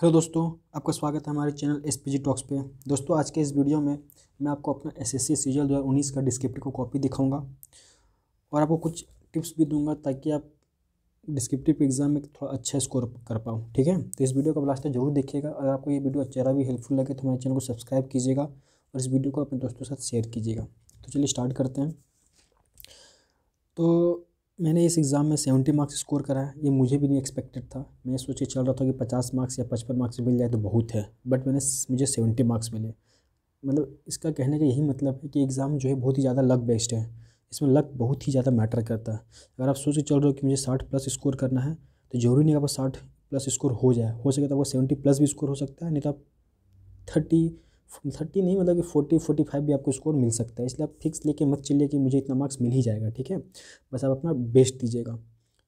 hello दोस्तों आपका स्वागत है हमारे channel S P G talks पे दोस्तों आज के इस वीडियो में मैं आपको अपना एस एस सी सीजल दो हज़ार उन्नीस का डिस्क्रिप्टिव को कॉपी दिखाऊंगा और आपको कुछ टिप्स भी दूंगा ताकि आप डिस्क्रिप्टिव एग्ज़ाम में थोड़ा अच्छा स्कोर कर पाओ ठीक है तो इस वीडियो को लास्ट तक जरूर देखिएगा अगर आपको ये वीडियो अच्छा भी हेल्पफुल लगे तो हमारे चैनल को सब्सक्राइब कीजिएगा और इस वीडियो को अपने दोस्तों के साथ शेयर कीजिएगा तो चलिए स्टार्ट करते हैं तो मैंने इस एग्ज़ाम में सेवेंटी मार्क्स स्कोर करा है ये मुझे भी नहीं एक्सपेक्टेड था मैं सोचे चल रहा था कि पचास मार्क्स या पचपन मार्क्स मिल जाए तो बहुत है बट मैंने मुझे सेवेंटी मार्क्स मिले मतलब इसका कहने का यही मतलब है कि एग्ज़ाम जो है बहुत ही ज़्यादा लक बेस्ड है इसमें लक बहुत ही ज़्यादा मैटर करता है अगर आप सोचे चल रहे हो कि मुझे साठ प्लस स्कोर करना है तो ज़रूरी नहीं आपको साठ प्लस स्कोर हो जाए हो सके तो वो सेवेंटी प्लस भी स्कोर हो सकता है नहीं तो आप थर्टी थर्टी नहीं मतलब कि फोर्टी फोर्टी फाइव भी आपको स्कोर मिल सकता है इसलिए आप फिक्स लेके मत चलिए कि मुझे इतना मार्क्स मिल ही जाएगा ठीक है बस आप अपना बेस्ट दीजिएगा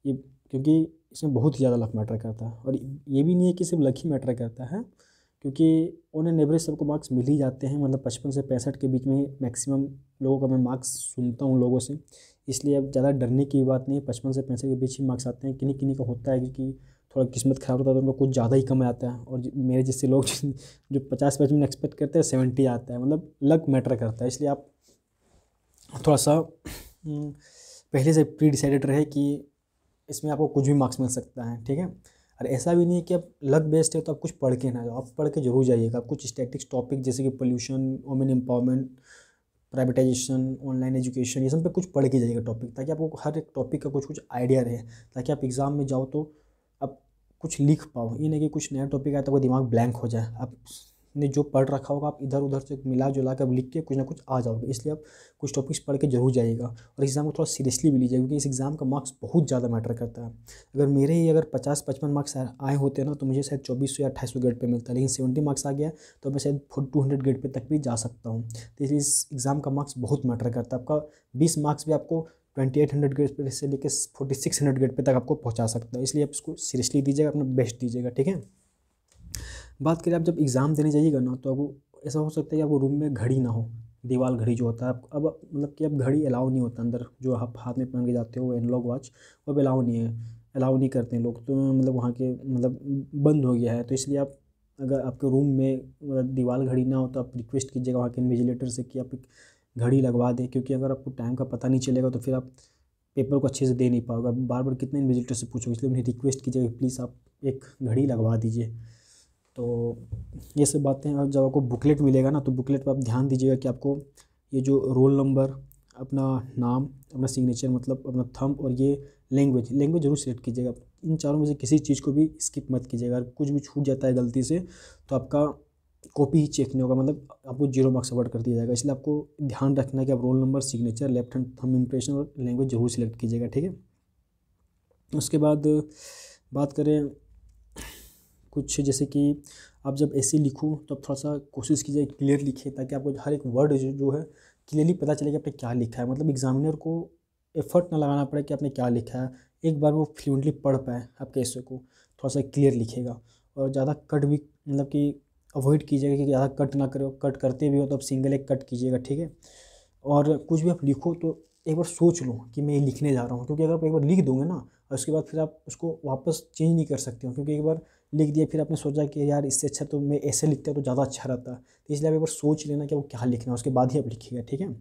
ये क्योंकि इसमें बहुत ही ज़्यादा लक मैटर करता है और ये भी नहीं है कि सिर्फ लक ही मैटर करता है क्योंकि ऑन एन एवरेज सबको मार्क्स मिल ही जाते हैं मतलब पचपन से पैंसठ के बीच में मैक्सिमम लोगों का मैं मार्क्स सुनता हूँ लोगों से इसलिए अब ज़्यादा डरने की बात नहीं पचपन से पैंसठ के बीच ही मार्क्स आते हैं किन्हीं किन्हीं का होता है कि थोड़ा किस्मत ख़राब होता है तो उनको कुछ ज़्यादा ही कम आता है और मेरे जिससे लोग जो पचास परसेंट में एक्सपेक्ट करते हैं सेवेंटी आता है मतलब लक मैटर करता है इसलिए आप थोड़ा सा हम्म, पहले से प्री डिसाइडेड रहे कि इसमें आपको कुछ भी मार्क्स मिल सकता है ठीक है और ऐसा भी नहीं है कि आप लक बेस्ड है तो आप कुछ पढ़ के ना जाओ आप पढ़ के जरूर जाइएगा आप कुछ स्टैटिक्स टॉपिक जैसे कि pollution women empowerment privatisation online education ये सब पे कुछ पढ़ के जाइएगा टॉपिक ताकि आपको हर एक टॉपिक का कुछ कुछ आइडिया रहे ताकि आप एग्ज़ाम में जाओ तो कुछ लिख पाओ ये नहीं कि कुछ नया टॉपिक आए तो आपका दिमाग ब्लैंक हो जाए आप ने जो पढ़ रखा होगा आप इधर उधर से मिला जुला कर लिख के कुछ ना कुछ आ जाओगे इसलिए आप कुछ टॉपिक्स पढ़ के जरूर जाइएगा और एग्ज़ाम को थोड़ा सीरियसली भी लीजिएगा क्योंकि इस एग्ज़ाम का मार्क्स बहुत ज़्यादा मैटर करता है अगर मेरे ही अगर पचास पचपन मार्क्स आए होते ना तो मुझे शायद चौबीस या अट्ठाईस ग्रेड पर मिलता लेकिन सेवेंटी मार्क्स आ गया तो मैं शायद टू हंड्रेड ग्रेड पर तक भी जा सकता हूँ तो इसलिए इस एग्ज़ाम का मार्क्स बहुत मैटर करता है आपका बीस मार्क्स भी आपको ट्वेंटी एट हंड्रेड ग्रेड पर से लेकर फोर्टी सिक्स हंड्रेड ग्रेड पर तक आपको पहुंचा सकता है इसलिए आप इसको सीरियसली दीजिएगा अपना बेस्ट दीजिएगा ठीक है बात करें आप जब एग्ज़ाम देने जाइएगा ना तो आपको ऐसा हो सकता है कि आपको रूम में घड़ी ना हो दीवार घड़ी जो होता है आप अब मतलब कि अब घड़ी अलाउ नहीं होता अंदर जो आप हाथ में पहन के जाते हो एनलॉग वॉच वो अब अलाउ नहीं है अलाउ नहीं करते हैं लोग तो मतलब वहाँ के मतलब बंद हो गया है तो इसलिए आप अगर आपके रूम में मतलब दीवाल घड़ी ना हो तो आप रिक्वेस्ट कीजिएगा वहाँ के इन्विजिलेटर से कि आप घड़ी लगवा दें क्योंकि अगर आपको टाइम का पता नहीं चलेगा तो फिर आप पेपर को अच्छे से दे नहीं पाओगे बार बार कितने विजिटर से पूछोगे इसलिए उन्हें रिक्वेस्ट कीजिए प्लीज़ आप एक घड़ी लगवा दीजिए तो ये सब बातें और जब आपको बुकलेट मिलेगा ना तो बुकलेट पर आप ध्यान दीजिएगा कि आपको ये जो रोल नंबर अपना नाम अपना सिग्नेचर मतलब अपना थंब और ये लैंग्वेज लैंग्वेज जरूर सेलेक्ट कीजिएगा इन चारों में से किसी चीज़ को भी स्किप मत कीजिएगा अगर कुछ भी छूट जाता है गलती से तो आपका कॉपी ही चेक नहीं होगा मतलब आपको जीरो मार्क्स अवॉर्ड कर दिया जाएगा इसलिए आपको ध्यान रखना है कि आप roll number signature left hand thumb impression और लैंग्वेज जरूर सिलेक्ट कीजिएगा ठीक है उसके बाद बात करें कुछ जैसे कि आप जब ऐसे लिखो तो आप थोड़ा सा कोशिश कीजिए क्लियर लिखिए ताकि आपको हर एक वर्ड जो, जो है क्लियरली पता चले कि आपने क्या लिखा है मतलब एग्जामिनर को एफर्ट ना लगाना पड़े कि आपने क्या लिखा है एक बार वो फ्लुएंटली पढ़ पाए आपके ऐसे को थोड़ा सा क्लियर लिखेगा और ज़्यादा कट भी मतलब कि अवॉइड कीजिएगा कि ज़्यादा कट ना करो कट करते भी हो तो आप सिंगल एक कट कीजिएगा ठीक है और कुछ भी आप लिखो तो एक बार सोच लो कि मैं ये लिखने जा रहा हूँ क्योंकि अगर आप एक बार लिख दोगे ना और उसके बाद फिर आप उसको वापस चेंज नहीं कर सकते हो क्योंकि एक बार लिख दिया फिर आपने सोचा कि यार इससे अच्छा तो मैं ऐसे लिखता तो ज़्यादा अच्छा रहता तो इसलिए आप एक बार सोच लेना कि वो क्या लिखना है उसके बाद ही आप लिखिएगा ठीक है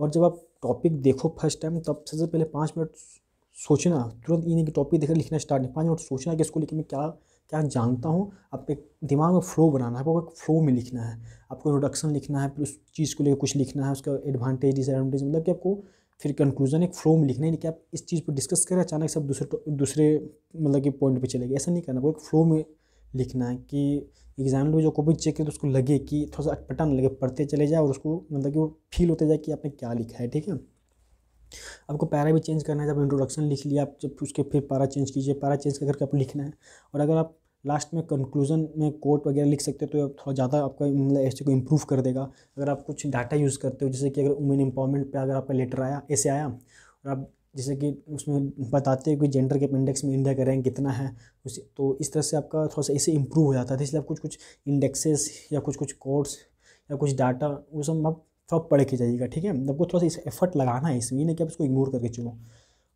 और जब आप टॉपिक देखो फर्स्ट टाइम तब सबसे पहले पाँच मिनट सोचना तुरंत ये नहीं कि टॉपिक देखकर लिखना स्टार्ट नहीं पाँच मिनट सोचना कि इसको लिखने में क्या क्या जानता हूँ आपके दिमाग में फ़्लो बनाना है आपको एक फ्लो में लिखना है आपको इंट्रोडक्शन लिखना है फिर उस चीज़ को लेकर कुछ लिखना है उसका एडवांटेज डिसएडवांटेज मतलब कि आपको फिर कंक्लूजन एक फ्लो में लिखना है कि आप इस चीज़ पर डिस्कस करें अचानक से आप दूसरे दूसरे मतलब कि पॉइंट पर चले गए ऐसा नहीं करना आपको एक फ़्लो में लिखना है कि एग्जाम में जो कॉपी चेक करें तो उसको लगे कि थोड़ा सा अटपटा ना लगे पढ़ते चले जाए और उसको मतलब कि वो फील होते जाए कि आपने क्या लिखा है ठीक है आपको पैरा भी चेंज करना है जब इंट्रोडक्शन लिख लिया आप जब उसके फिर पारा चेंज कीजिए पारा चेंज करके आप लिखना है और अगर आप लास्ट में कंक्लूजन में कोट वगैरह लिख सकते हो तो थोड़ा ज़्यादा आपका मतलब एस को इम्प्रूव कर देगा अगर आप कुछ डाटा यूज़ करते हो जैसे कि अगर वुमेन एम्पावरमेंट पे अगर आपका लेटर आया ऐसे आया और आप जैसे कि उसमें बताते हो कि जेंडर के इंडेक्स में इंडिया का रैंक कितना है उस तो इस तरह से आपका थोड़ा सा ऐसे इम्प्रूव हो जाता है इसलिए आप कुछ कुछ इंडेक्सेस या कुछ कुछ कोड्स या कुछ डाटा वो सब आप थोड़ा पढ़ के जाइएगा ठीक है आपको थोड़ा सा इस एफर्ट लगाना है इसमें ये नहीं कि आप इसको इग्नोर करके चलो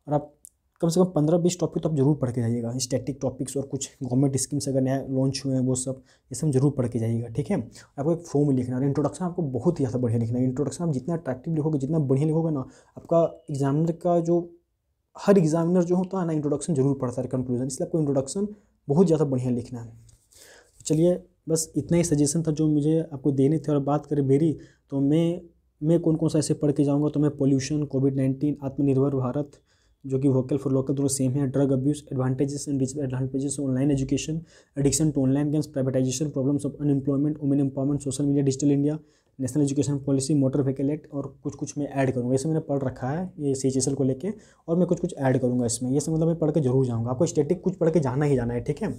और आप कम से कम पंद्रह बीस टॉपिक तो आप जरूर पढ़ के जाइएगा स्टैटिक टॉपिक्स और कुछ गवर्नमेंट स्कीम्स अगर नया लॉन्च हुए हैं वो सब ये सब जरूर पढ़ के जाइएगा ठीक है आपको एक फॉर्म लिखना है इंट्रोडक्शन आपको बहुत ही ज़्यादा बढ़िया लिखना है इंट्रोडक्शन आप जितना अट्रैक्टिव लिखोगे जितना बढ़िया लिखोगे ना आपका एग्जामिनर का जो हर एग्जामिनर जो होता है ना इंट्रोडक्शन जरूर पढ़ता है कंक्लूजन इसलिए आपको इंट्रोडक्शन बहुत ज़्यादा बढ़िया लिखना है चलिए बस इतना ही सजेशन था जो मुझे आपको देने थे और बात करें मेरी तो मैं मैं कौन कौन सा ऐसे पढ़ के जाऊँगा तो मैं पोल्यूशन कोविड नाइन्टीन आत्मनिर्भर भारत जो कि वोकल फॉर लोकल दोनों सेम है drug abuse advantages and disadvantages online education addiction to online games privatisation problems of unemployment women empowerment social media digital India national education policy motor vehicle act और कुछ कुछ मैं add करूँगा इसे मैंने पढ़ रखा है ये सी एच को लेकर और मैं कुछ कुछ ऐड करूँगा इसमें ये मतलब मैं पढ़ के जरूर जाऊँगा आपको स्टेटिक कुछ पढ़ के जाना ही जाना है ठीक है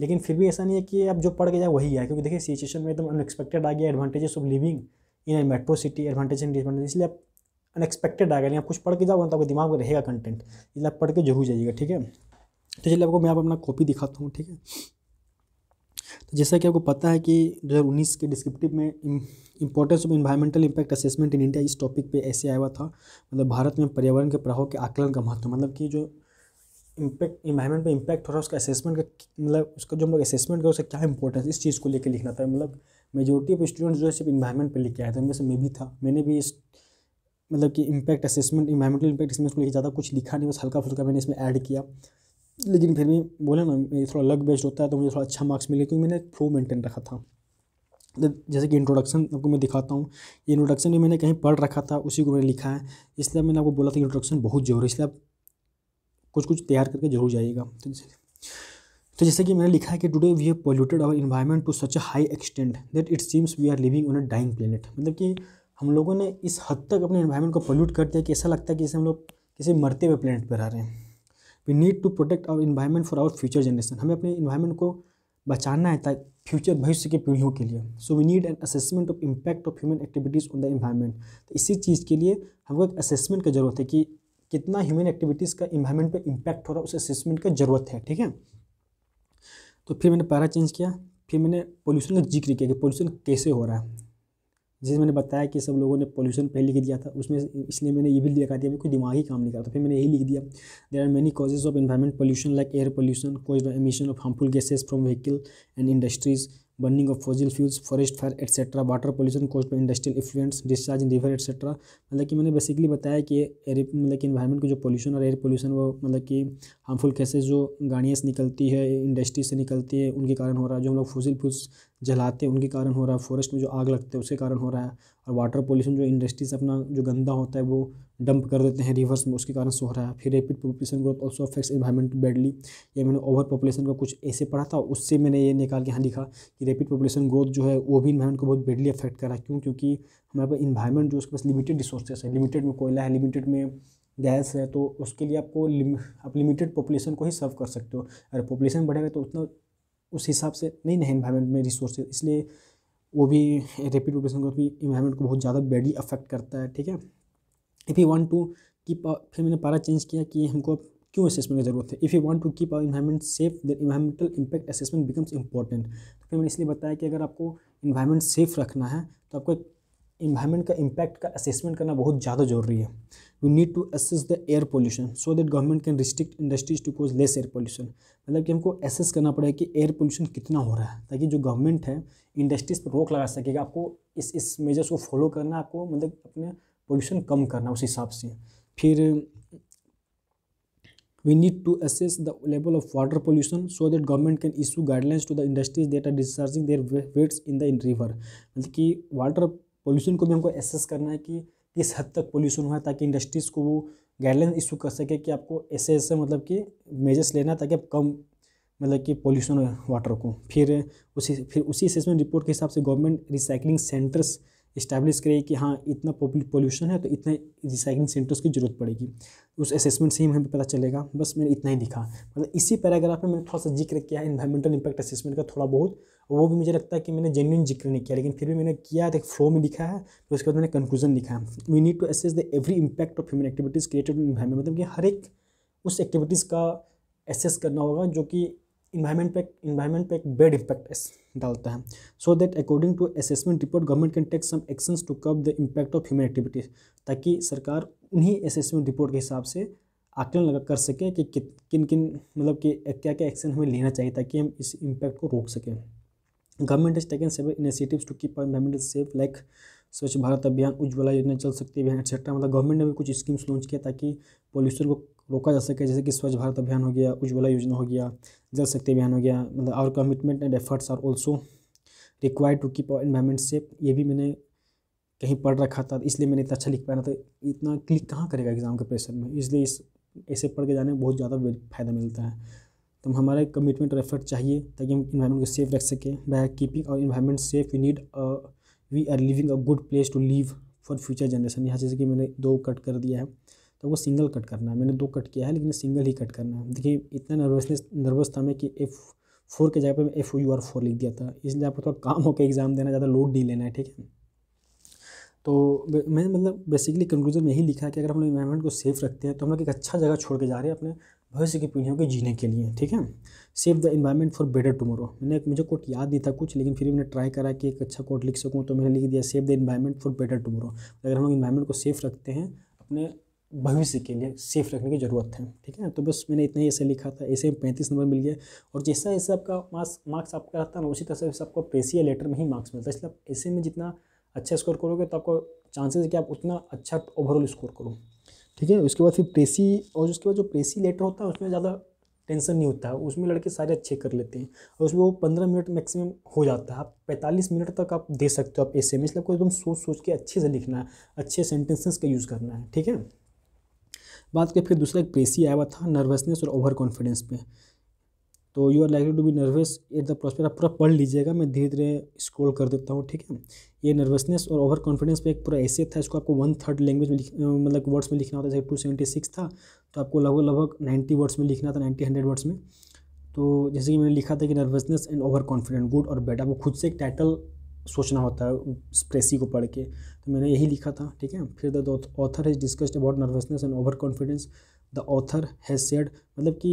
लेकिन फिर भी ऐसा नहीं है कि आप जो पढ़ के जाए वही है क्योंकि देखिए सिचुएशन में एकदम अनएक्सपेक्टेड आ गया advantages of living in a metro city advantage and disadvantage इसलिए आप अनएक्सपेक्टेड आएगा आप कुछ पढ़ के जाओगे तो आपके दिमाग में रहेगा कंटेंट इसलिए आप पढ़ के जरूर जाइएगा ठीक है तो चलिए आपको मैं आप अपना कॉपी दिखाता हूँ ठीक है तो जैसा कि आपको पता है कि 2019 के डिस्क्रिप्टिव में importance of environmental impact assessment in India इस टॉपिक पे ऐसे आया हुआ था मतलब भारत में पर्यावरण के प्रभाव के आकलन का महत्व मतलब कि जो इम्पैक्ट इन्वायरमेंट पे इम्पैक्ट हो रहा है उसका असेसमेंट का मतलब उसका जो हम लोग असेसमेंट करें उसका क्या इंपॉर्टेंस इस चीज़ को लेकर लिखना था मतलब मेजोरिटी ऑफ स्टूडेंट्स जो है सिर्फ इन्वायरमेंट पर लिख के आए थे उनमें से मैं भी था मैंने भी इस मतलब कि इम्पैक्ट असेसमेंट इन्वायरमेंटल इम्पैक्ट इसमें उसको लेकर ज़्यादा कुछ लिखा नहीं बस हल्का फुल्का मैंने इसमें ऐड किया लेकिन फिर भी बोले ना ये थोड़ा लग बेस्ड होता है तो मुझे थोड़ा अच्छा मार्क्स मिले क्योंकि मैंने फ्लो मेंटेन रखा था जैसे कि इंट्रोडक्शन आपको मैं दिखाता हूँ ये इंट्रोडक्शन भी मैंने कहीं पढ़ रखा था उसी को मैंने लिखा है इसलिए मैंने आपको बोला था इंट्रोडक्शन बहुत जरूरी इसलिए आप कुछ कुछ तैयार करके जरूर जाइएगा तो जैसे तो जैसे कि मैंने लिखा है कि today we have polluted our environment to such a high extent that it seems we are living on a dying planet मतलब कि हम लोगों ने इस हद तक अपने इन्वायरमेंट को पोल्यूट कर दिया कि ऐसा लगता है कि जैसे हम लोग किसी मरते हुए प्लानट पर आ रहे हैं we need to protect our environment for our future generation हमें अपने इन्वायरमेंट को बचाना है ताकि फ्यूचर भविष्य की पीढ़ियों के लिए so we need an assessment of impact of human activities on the environment तो इसी चीज़ के लिए हमको एक असेसमेंट की ज़रूरत है कि कितना ह्यूमन एक्टिविटीज़ का इन्वायरमेंट पर इम्पैक्ट हो रहा है उस असेसमेंट की ज़रूरत है ठीक है तो फिर मैंने पैरा चेंज किया फिर मैंने पोल्यूशन का जिक्र किया कि पोल्यूशन कैसे हो रहा है जैसे मैंने बताया कि सब लोगों ने पोल्यूशन पहले लिख दिया था उसमें इसलिए मैंने ये भी लिखा दिया कोई दिमागी काम नहीं करता फिर मैंने यही लिख दिया there are many causes of environment pollution like air pollution cause by emission of harmful gases from vehicle and industries burning of fossil fuels forest fire etc water pollution caused by industrial effluence discharge in river etcetera मतलब कि मैंने basically बताया कि air मतलब कि environment को जो pollution और एयर पोल्यूशन वो मतलब कि हार्मफुल गैसेज जो गाड़ियाँ से निकलती है इंडस्ट्री से निकलती है उनके कारण हो रहा है जो हम लोग फोजिल फ्यूल्स जलाते हैं उनके कारण हो रहा है फॉरेस्ट में जो आग लगते हैं उसके कारण हो रहा है और वाटर पोल्यूशन जो इंडस्ट्रीज अपना जो गंदा होता है वो डंप कर देते हैं रिवर्स में उसके कारण से हो रहा है फिर rapid population growth also affects environment badly या मैंने ओवर पॉपुलेशन का कुछ ऐसे पढ़ा था उससे मैंने ये निकाल के यहाँ लिखा कि रेपिड पॉपुलेशन ग्रोथ जो है वो भी इन्वायरमेंट को बहुत बैडली अफेक्ट कर रहा है क्यों क्योंकि हमारे पास इन्वायरमेंट जो उसके पास लिमिटेड रिसोर्सेस है लिमिटेड में कोयला है लिमिटेड में गैस है तो उसके लिए आपको लिम, आप लिमिटेड पॉपुलेशन को ही सर्व कर सकते हो अगर पॉपुलेशन बढ़ेगा तो उतना उस हिसाब से नहीं ना इन्वायरमेंट में रिसोर्सेज इसलिए वो भी रेपिड रोटेशन ग्रोथ भी इन्वायरमेंट को बहुत ज़्यादा बैडली अफेक्ट करता है ठीक है if you want to keep फिर मैंने पारा चेंज किया कि हमको क्यों असेसमेंट की जरूरत है if you want to keep our environment safe then environmental impact assessment becomes important तो फिर मैंने इसलिए बताया कि अगर आपको इन्वायरमेंट सेफ रखना है तो आपको इन्वायरमेंट का इम्पैक्ट का असेसमेंट करना बहुत ज़्यादा जरूरी है we need to assess the air pollution so that government can restrict industries to cause less air pollution मतलब कि हमको असेस करना पड़ेगा कि एयर पोल्यूशन कितना हो रहा है ताकि जो गवर्नमेंट है इंडस्ट्रीज पर रोक लगा सकेगा आपको इस इस मेजर्स को फॉलो करना आपको मतलब अपने पोल्यूशन कम करना उस हिसाब से फिर need to assess the level of water water so that government can can guidelines to the industries that are discharging discharging wastes in the in river मतलब कि वाटर पोल्यूशन को भी हमको एसेस करना है कि किस हद तक पोल्यूशन हुआ है ताकि इंडस्ट्रीज़ को वो गाइडलाइन इशू कर सके कि आपको ऐसे ऐसे मतलब कि मेजर्स लेना ताकि आप कम मतलब कि पोल्यूशन वाटर को फिर उसी फिर उसी असेसमेंट रिपोर्ट के हिसाब से गवर्नमेंट रिसाइकलिंग सेंटर्स इस्टेब्लिश करेगी कि हाँ इतना पोल्यूशन है तो इतने रिसाइकलिंग सेंटर्स की ज़रूरत पड़ेगी उस असेसमेंट से ही हमें पता चलेगा बस मैंने इतना ही दिखा मतलब इसी पैराग्राफ में मैंने थोड़ा सा जिक्र किया है इन्वायरमेंटल इम्पैक्ट असेसमेंट का थोड़ा बहुत वो भी मुझे लगता है कि मैंने जेन्यून जिक्र नहीं किया लेकिन फिर भी मैंने किया तो एक फ्लो में लिखा है तो उसके बाद मैंने कंक्लूजन लिखा है we need to assess the every impact of human activities created environment मतलब कि हर एक उस एक्टिविटीज़ का एसेस करना होगा जो कि इन्वायरमेंट पे इन्वायरमेंट पे एक बेड इम्पैक्ट डालता है so that according to assessment report government can take some actions to curb the impact of human activities ताकि सरकार उन्हीं असेसमेंट रिपोर्ट के हिसाब से आकलन लगा कर सकें कि किन किन मतलब कि क्या क्या एक्शन हमें लेना चाहिए ताकि हम इस इम्पैक्ट को रोक सकें government is taken seven initiatives to keep our safe like Swachh Bharat अभियान उज्ज्वला योजना चल सकती है एक्सेट्रा मतलब गवर्नमेंट ने भी कुछ स्कीम्स लॉन्च किया ताकि पॉल्यूशन को रोका जा सके जैसे कि स्वच्छ भारत अभियान हो गया उज्ज्वला योजना हो गया जल शक्ति अभियान हो गया मतलब our commitment and efforts are also required to keep our environment safe ये भी मैंने कहीं पढ़ रखा था इसलिए मैंने इतना अच्छा लिख पाया था तो इतना क्लिक कहाँ करेगा एग्जाम के प्रेशर में इसलिए इस ऐसे पढ़ के जाने में बहुत ज़्यादा फायदा मिलता है तो हमारा एक कमिटमेंट और एफर्ट चाहिए ताकि हम इन्वायरमेंट को सेफ रख सकें by keeping our environment safe you need we are living a good place to live for future generation यहाँ जैसे कि मैंने दो कट कर दिया है तो वो सिंगल कट करना है मैंने दो कट किया है लेकिन सिंगल ही कट करना है देखिए इतना नर्वसनेस नर्वस था मैं कि एफ फोर के जगह पर मैं एफ यू आर फोर लिख दिया था इसलिए आपको थोड़ा काम होकर एग्ज़ाम देना ज़्यादा लोड नहीं लेना है ठीक है तो मैंने मतलब बेसिकली कंक्लूजन में यही लिखा है कि अगर हम लोग इन्वायरमेंट को सेफ रखते हैं तो हम लोग एक अच्छा जगह छोड़ के जा रहे हैं अपने भविष्य की पीढ़ियों के जीने के लिए ठीक है save the environment for better tomorrow मैंने एक मुझे कोट याद नहीं था कुछ लेकिन फिर मैंने ट्राई करा कि एक अच्छा कोट लिख सकूँ तो मैंने लिख दिया save the environment for better tomorrow अगर हम लोग इन्वायरमेंट को सेफ रखते हैं अपने भविष्य के लिए सेफ रखने की ज़रूरत है ठीक है तो बस मैंने इतना ही ऐसे लिखा था ऐसे पैंतीस नंबर मिल गया और जैसा जैसे आपका मार्क्स मार्क्स आपका रहता है ना उसी तरह से आपको प्रेसी या लेटर में ही मार्क्स मिलता है इसलिए आप ऐसे में जितना अच्छा स्कोर करोगे तो आपको चांसेस है कि आप उतना अच्छा ओवरऑल स्कोर करो ठीक है उसके बाद फिर प्रेसी और उसके बाद जो प्रेसी लेटर होता है उसमें ज़्यादा टेंशन नहीं होता है उसमें लड़के सारे अच्छे कर लेते हैं और उसमें वो पंद्रह मिनट मैक्सिमम हो जाता है आप पैंतालीस मिनट तक आप दे सकते हो आप ऐसे में इसलिए को एकदम सोच सोच के अच्छे से लिखना है अच्छे सेंटेंसेस का यूज़ करना है ठीक है बात के फिर दूसरा एक प्रेसी आया हुआ था नर्वसनेस और ओवर कॉन्फिडेंस पे तो you are likely to be nervous at the prospect आप पूरा पढ़ लीजिएगा मैं धीरे धीरे स्क्रोल कर देता हूँ ठीक है ये नर्वसनेस और ओवर कॉन्फिडेंस पे एक पूरा ऐसे था इसको आपको वन थर्ड लैंग्वेज में मतलब वर्ड्स में लिखना होता है जैसे टू सेवेंटी सिक्स था तो आपको लगभग लगभग नाइन्टी वर्ड्स में लिखना था नाइन्टी हंड्रेड वर्ड्स में तो जैसे कि मैंने लिखा था कि nervousness and over confident good और बैड आपको खुद से एक टाइटल सोचना होता है स्प्रेसी को पढ़ के तो मैंने यही लिखा था ठीक है फिर the author has discussed about nervousness and over confidence the author has said मतलब कि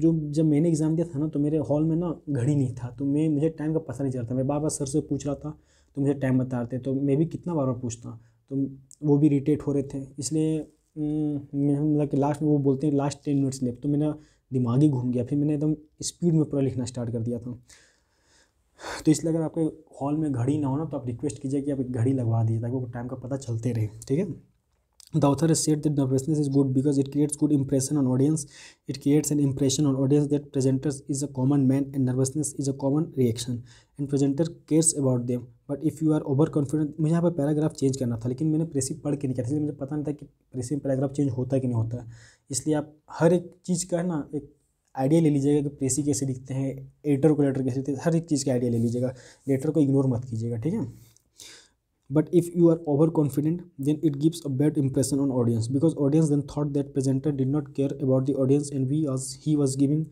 जो जब मैंने एग्ज़ाम दिया था ना तो मेरे हॉल में ना घड़ी नहीं था तो मैं मुझे टाइम का पता नहीं चलता मैं बार बार सर से पूछ रहा था तो मुझे टाइम बताते तो मैं भी कितना बार बार पूछता तो वो भी रिटेट हो रहे थे इसलिए हम्म, मतलब कि लास्ट में वो बोलते हैं लास्ट टेन मिनट्स लेफ्ट तो मेरा दिमाग ही घूम गया फिर मैंने एकदम स्पीड में पूरा लिखना स्टार्ट कर दिया था तो इसलिए अगर आपके हॉल में घड़ी ना हो ना तो आप रिक्वेस्ट कीजिए कि आप एक घड़ी लगवा दीजिए ताकि वो टाइम का पता चलते रहे ठीक है the author has said that nervousness is good because it creates good impression on audience it creates an impression on audience that presenters is a common man and nervousness is a common reaction and presenter cares about them but if you are over confident मुझे यहाँ पर paragraph change करना था लेकिन मैंने प्रेसी पढ़ के नहीं किया इसलिए मुझे पता नहीं था कि प्रेसी में पैराग्राफ चेंज होता है कि नहीं होता है इसलिए आप हर एक चीज़ का ना एक आइडिया ले लीजिएगा कि प्रेसी कैसे लिखते हैं एडिटर को लेटर कैसे लिखते हैं हर एक चीज़ का आइडिया ले लीजिएगा लेटर को इग्नोर मत कीजिएगा ठीक है but if you are overconfident then it gives a bad impression on audience because audience then thought that presenter did not care about the audience and we as he was giving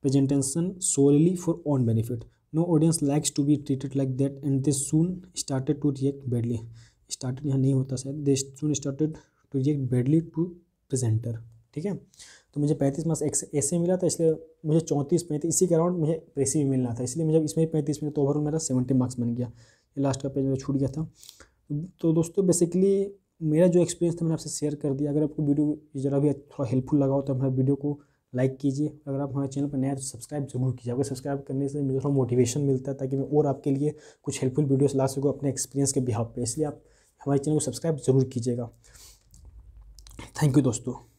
presentation solely for own benefit no audience likes to be treated like that and they soon started to react badly started yahan nahi hota शायद they soon started to react badly to presenter theek hai तो मुझे पैंतीस marks ऐसे मिला था इसलिए मुझे चौंतीस पैंतीस इसी के अराउंड मुझे प्रेसी भी मिलना था इसलिए मुझे इसमें पैंतीस मिला तो ओवरऑल मेरा सेवेंटी मार्क्स बन गया लास्ट का पेज मेरा छूट गया था तो दोस्तों बेसिकली मेरा जो एक्सपीरियंस था मैंने आपसे शेयर कर दिया अगर आपको वीडियो ज़रा भी थोड़ा हेल्पफुल लगा हो तो हमारे वीडियो को लाइक कीजिए अगर आप हमारे चैनल पर नए तो सब्सक्राइब जरूर कीजिए अगर सब्सक्राइब करने से मुझे थोड़ा मोटिवेशन मिलता है ताकि मैं और आपके लिए कुछ हेल्पफुल वीडियोस ला सकूँ अपने एक्सपीरियंस के बिहाव पे इसलिए आप हमारे चैनल को सब्सक्राइब जरूर कीजिएगा थैंक यू दोस्तों